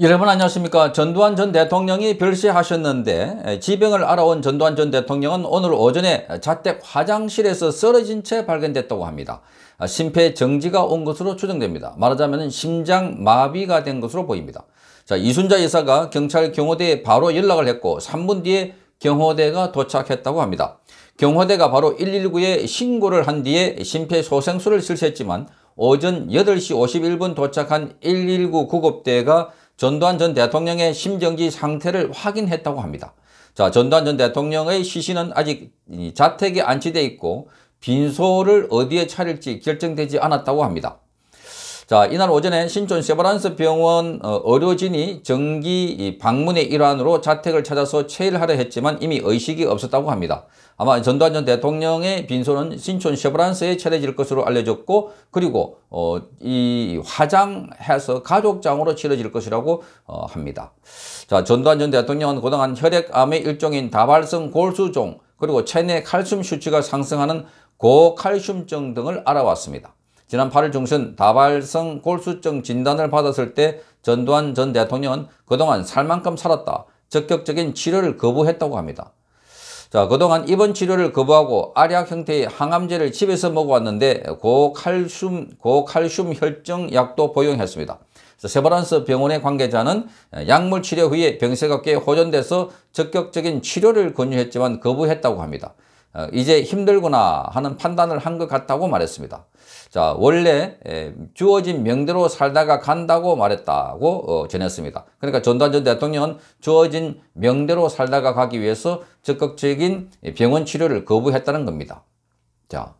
여러분 안녕하십니까 전두환 전 대통령이 별세하셨는데 지병을 알아온 전두환 전 대통령은 오늘 오전에 자택 화장실에서 쓰러진 채 발견됐다고 합니다 아, 심폐정지가 온 것으로 추정됩니다 말하자면 심장마비가 된 것으로 보입니다 자 이순자 여사가 경찰 경호대에 바로 연락을 했고 3분 뒤에 경호대가 도착했다고 합니다 경호대가 바로 119에 신고를 한 뒤에 심폐소생술을 실시했지만 오전 8시 51분 도착한 119 구급대가 전두환 전 대통령의 심정지 상태를 확인했다고 합니다. 자, 전두환 전 대통령의 시신은 아직 자택에 안치돼 있고 빈소를 어디에 차릴지 결정되지 않았다고 합니다. 자, 이날 오전에 신촌 세브란스 병원 어, 의료진이 정기 방문의 일환으로 자택을 찾아서 체일 하려 했지만 이미 의식이 없었다고 합니다. 아마 전두환 전 대통령의 빈소는 신촌 세브란스에 차려질 것으로 알려졌고 그리고 어, 이 화장해서 가족장으로 치러질 것이라고 어, 합니다. 자, 전두환 전 대통령은 그동안 혈액암의 일종인 다발성 골수종 그리고 체내 칼슘 수치가 상승하는 고칼슘증 등을 알아왔습니다. 지난 8일 중순 다발성 골수증 진단을 받았을 때 전두환 전 대통령은 그동안 살 만큼 살았다. 적극적인 치료를 거부했다고 합니다. 자, 그동안 입원 치료를 거부하고 알약 형태의 항암제를 집에서 먹어왔는데 고칼슘, 고칼슘 혈증 약도 복용했습니다. 세브란스 병원의 관계자는 약물 치료 후에 병세가 꽤 호전돼서 적극적인 치료를 권유했지만 거부했다고 합니다. 어, 이제 힘들구나 하는 판단을 한 것 같다고 말했습니다. 자, 원래 주어진 명대로 살다가 간다고 말했다고 어, 전했습니다. 그러니까 전두환 전 대통령은 주어진 명대로 살다가 가기 위해서 적극적인 병원 치료를 거부했다는 겁니다. 자.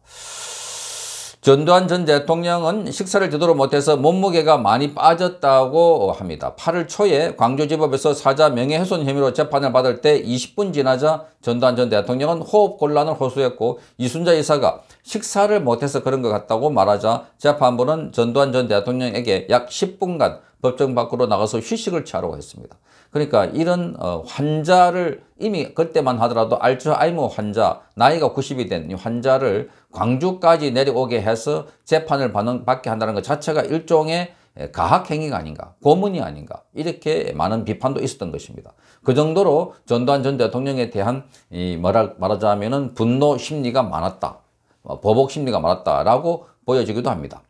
전두환 전 대통령은 식사를 제대로 못해서 몸무게가 많이 빠졌다고 합니다. 8월 초에 광주지법에서 사자 명예훼손 혐의로 재판을 받을 때 20분 지나자 전두환 전 대통령은 호흡곤란을 호소했고 이순자 이사가 식사를 못해서 그런 것 같다고 말하자 재판부는 전두환 전 대통령에게 약 10분간 법정 밖으로 나가서 휴식을 취하라고 했습니다. 그러니까 이런 어, 환자를 이미 그때만 하더라도 알츠하이머 환자 나이가 90이 된 환자를 광주까지 내려오게 해서 재판을 받게 한다는 것 자체가 일종의 예, 가학행위가 아닌가 고문이 아닌가 이렇게 많은 비판도 있었던 것입니다. 그 정도로 전두환 전 대통령에 대한 이 말하, 말하자면 분노 심리가 많았다. 어, 보복 심리가 많았다라고 보여지기도 합니다.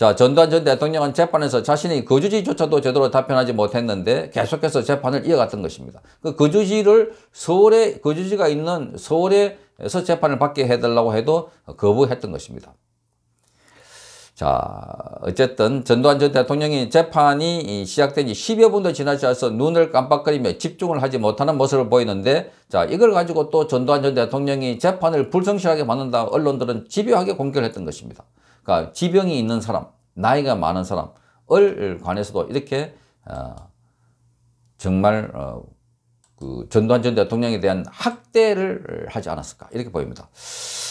자, 전두환 전 대통령은 재판에서 자신의 거주지조차도 제대로 답변하지 못했는데 계속해서 재판을 이어갔던 것입니다. 그 거주지를 서울에, 거주지가 있는 서울에서 재판을 받게 해달라고 해도 거부했던 것입니다. 자, 어쨌든 전두환 전 대통령이 재판이 시작된 지 10여 분도 지나지 않아서 눈을 깜빡거리며 집중을 하지 못하는 모습을 보이는데 자, 이걸 가지고 또 전두환 전 대통령이 재판을 불성실하게 받는다 언론들은 집요하게 공격을 했던 것입니다. 그러니까 지병이 있는 사람, 나이가 많은 사람을 관해서도 이렇게 어, 정말 어, 그 전두환 전 대통령에 대한 학대를 하지 않았을까 이렇게 보입니다.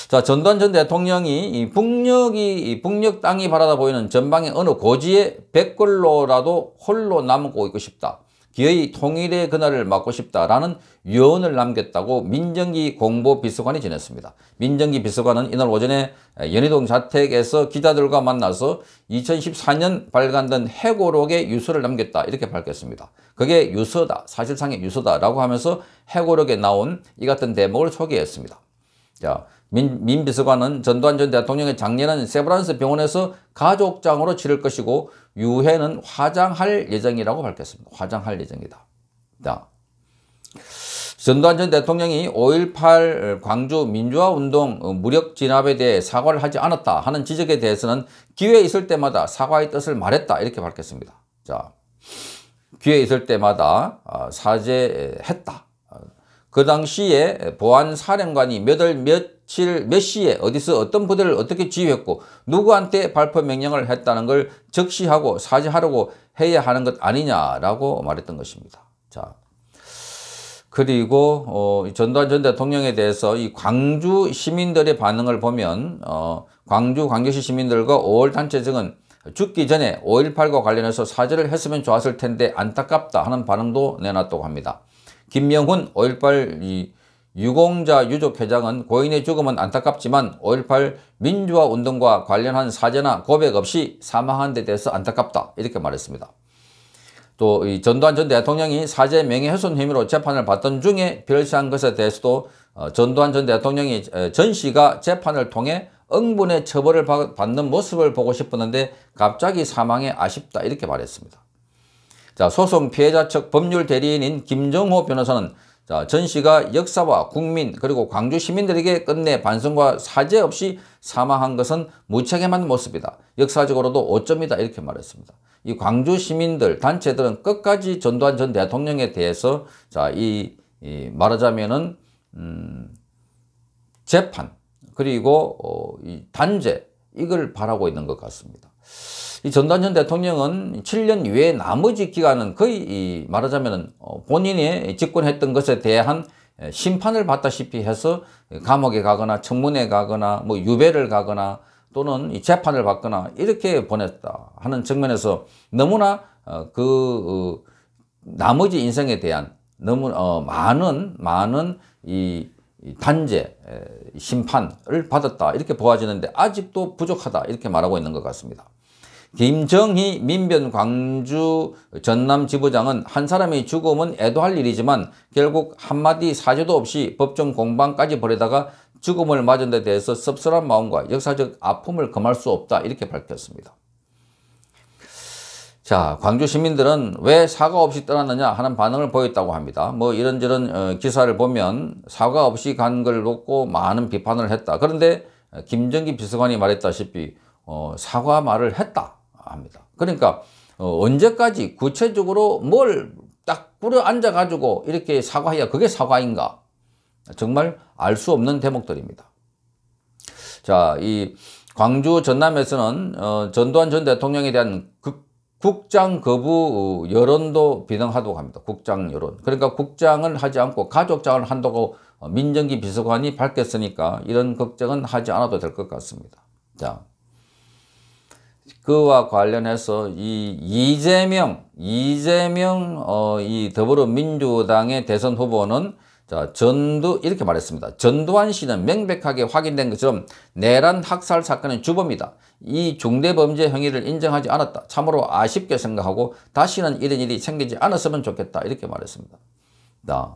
자 전두환 전 대통령이 이 북녘이 이 북녘 땅이 바라다 보이는 전방의 어느 고지에 백골로라도 홀로 남고 있고 싶다. 기어이 통일의 그날을 맞고 싶다라는 유언을 남겼다고 민정기 공보비서관이 전했습니다. 민정기 비서관은 이날 오전에 연희동 자택에서 기자들과 만나서 2014년 발간된 해고록의 유서를 남겼다 이렇게 밝혔습니다. 그게 유서다 사실상의 유서다라고 하면서 해고록에 나온 이 같은 대목을 소개했습니다. 자, 민, 민 비서관은 전두환 전 대통령의 장례는 세브란스 병원에서 가족장으로 치를 것이고 유해는 화장할 예정이라고 밝혔습니다. 화장할 예정이다. 자. 전두환 전 대통령이 5.18 광주 민주화운동 무력 진압에 대해 사과를 하지 않았다 하는 지적에 대해서는 기회 있을 때마다 사과의 뜻을 말했다 이렇게 밝혔습니다. 자, 기회 있을 때마다 아, 사죄했다. 그 당시에 보안사령관이 몇월 몇 7, 몇 시에 어디서 어떤 부대를 어떻게 지휘했고 누구한테 발표 명령을 했다는 걸 적시하고 사죄하려고 해야 하는 것 아니냐라고 말했던 것입니다. 자. 그리고 어, 전두환 전 대통령에 대해서 이 광주 시민들의 반응을 보면 어, 광주 광주시 시민들과 5월 단체증은 죽기 전에 5.18과 관련해서 사죄를 했으면 좋았을 텐데 안타깝다 하는 반응도 내놨다고 합니다. 김명훈 5.18 유공자 유족 회장은 고인의 죽음은 안타깝지만 5.18 민주화 운동과 관련한 사죄나 고백 없이 사망한 데 대해서 안타깝다 이렇게 말했습니다. 또이 전두환 전 대통령이 사죄 명예훼손 혐의로 재판을 받던 중에 별시한 것에 대해서도 어, 전두환 전 대통령이 전 씨가 재판을 통해 응분의 처벌을 받는 모습을 보고 싶었는데 갑자기 사망해 아쉽다 이렇게 말했습니다. 자 소송 피해자 측 법률 대리인인 김정호 변호사는 자, 전시가 역사와 국민 그리고 광주 시민들에게 끝내 반성과 사죄 없이 사망한 것은 무책임한 모습이다. 역사적으로도 오점이다 이렇게 말했습니다. 이 광주 시민들 단체들은 끝까지 전두환 전 대통령에 대해서 자이 이 말하자면은 음, 재판 그리고 어, 이 단죄 이걸 바라고 있는 것 같습니다. 이전단전 대통령은 7년 이에 나머지 기간은 거의 이 말하자면 어, 본인이 집권했던 것에 대한 심판을 받다시피 해서 감옥에 가거나 청문회 가거나 뭐 유배를 가거나 또는 이 재판을 받거나 이렇게 보냈다 하는 측면에서 너무나 어, 그 어, 나머지 인생에 대한 너무 많은 많은 이 단죄 심판을 받았다 이렇게 보아지는데 아직도 부족하다 이렇게 말하고 있는 것 같습니다. 김정희 민변 광주 전남 지부장은 한 사람의 죽음은 애도할 일이지만 결국 한마디 사죄도 없이 법정 공방까지 벌이다가 죽음을 맞은 데 대해서 씁쓸한 마음과 역사적 아픔을 금할 수 없다 이렇게 밝혔습니다. 자, 광주 시민들은 왜 사과 없이 떠났느냐 하는 반응을 보였다고 합니다. 뭐 이런저런 어, 기사를 보면 사과 없이 간 걸 놓고 많은 비판을 했다. 그런데 김정기 비서관이 말했다시피 어, 사과 말을 했다. 합니다. 그러니까 어, 언제까지 구체적으로 뭘 딱 뿌려 앉아 가지고 이렇게 사과해야 그게 사과인가 정말 알 수 없는 대목들입니다. 자, 이 광주 전남에서는 어, 전두환 전 대통령에 대한 극, 국장 거부 어, 여론도 비등하다고 합니다. 국장 여론. 그러니까 국장을 하지 않고 가족장을 한다고 어, 민정기 비서관이 밝혔으니까 이런 걱정은 하지 않아도 될 것 같습니다. 자, 그와 관련해서 이 이재명, 이재명 어, 이 더불어민주당의 대선 후보는 자, 전두 이렇게 말했습니다. 전두환 씨는 명백하게 확인된 것처럼 내란 학살 사건의 주범이다. 이 중대 범죄 행위를 인정하지 않았다. 참으로 아쉽게 생각하고 다시는 이런 일이 생기지 않았으면 좋겠다. 이렇게 말했습니다. 자,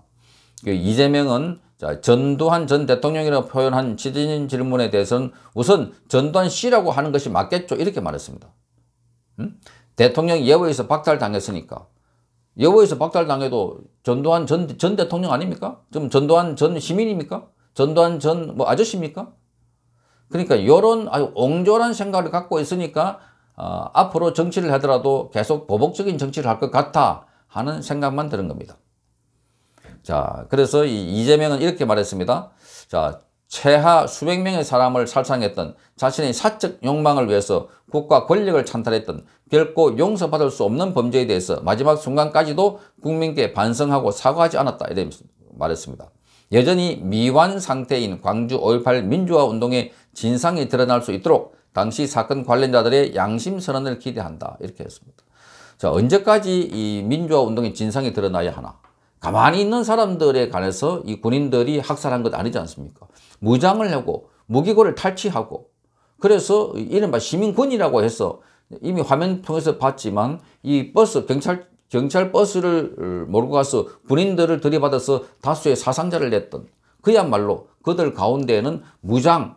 그러니까 이재명은 전두환 전 대통령이라고 표현한 지진 질문에 대해서는 우선 전두환 씨라고 하는 것이 맞겠죠 이렇게 말했습니다. 음? 대통령 예우에서 박탈당했으니까 예우에서 박탈당해도 전두환 전, 전 대통령 아닙니까? 좀 전두환 전 시민입니까? 전두환 전 뭐 아저씨입니까? 그러니까 이런 아주 옹졸한 생각을 갖고 있으니까 어, 앞으로 정치를 하더라도 계속 보복적인 정치를 할 것 같아 하는 생각만 드는 겁니다. 자, 그래서 이 이재명은 이렇게 말했습니다. 자, 최하 수백 명의 사람을 살상했던 자신의 사적 욕망을 위해서 국가 권력을 찬탈했던 결코 용서받을 수 없는 범죄에 대해서 마지막 순간까지도 국민께 반성하고 사과하지 않았다. 이렇게 말했습니다. 여전히 미완 상태인 광주 5.18 민주화운동의 진상이 드러날 수 있도록 당시 사건 관련자들의 양심 선언을 기대한다. 이렇게 했습니다. 자, 언제까지 이 민주화운동의 진상이 드러나야 하나? 가만히 있는 사람들에 관해서 이 군인들이 학살한 것 아니지 않습니까? 무장을 하고 무기고를 탈취하고 그래서 이른바 시민군이라고 해서 이미 화면 통해서 봤지만 이 버스 경찰 경찰 버스를 몰고 가서 군인들을 들이받아서 다수의 사상자를 냈던 그야말로 그들 가운데에는 무장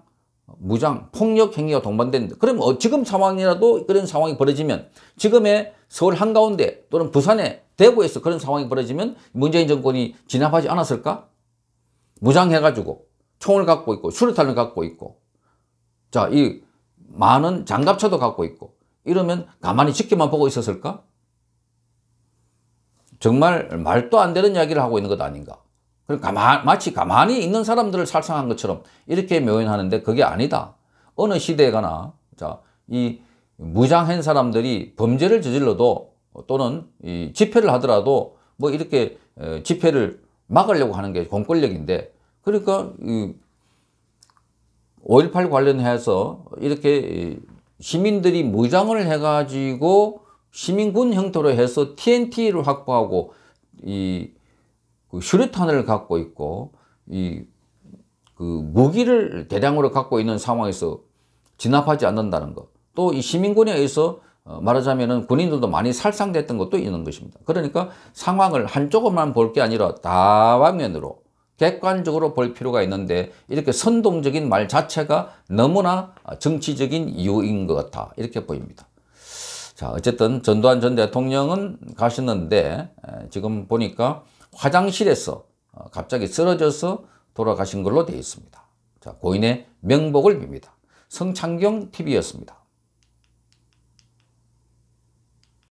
무장 폭력 행위가 동반된다. 그럼 어, 지금 상황이라도 그런 상황이 벌어지면 지금의 서울 한가운데 또는 부산에 대구에서 그런 상황이 벌어지면 문재인 정권이 진압하지 않았을까? 무장해가지고 총을 갖고 있고 수류탄을 갖고 있고 자이 많은 장갑차도 갖고 있고 이러면 가만히 지켜만 보고 있었을까? 정말 말도 안 되는 이야기를 하고 있는 것 아닌가? 가만, 마치 가만히 있는 사람들을 살상한 것처럼 이렇게 묘연하는데 그게 아니다. 어느 시대에 가나 자, 이 무장한 사람들이 범죄를 저질러도 어, 또는 이 집회를 하더라도 뭐 이렇게 집회를 막으려고 하는 게 공권력인데 그러니까 이5.18 관련해서 이렇게 시민들이 무장을 해가지고 시민군 형태로 해서 TNT를 확보하고 이 그 수류탄을 갖고 있고 이그 무기를 대량으로 갖고 있는 상황에서 진압하지 않는다는 것. 또 이 시민군에 의해서 어, 말하자면 군인들도 많이 살상됐던 것도 있는 것입니다. 그러니까 상황을 한쪽만 볼 게 아니라 다방면으로 객관적으로 볼 필요가 있는데 이렇게 선동적인 말 자체가 너무나 정치적인 이유인 것 같아 이렇게 보입니다. 자 어쨌든 전두환 전 대통령은 가셨는데 지금 보니까 화장실에서 어, 갑자기 쓰러져서 돌아가신 걸로 되어 있습니다. 자 고인의 명복을 빕니다. 성창경 TV였습니다.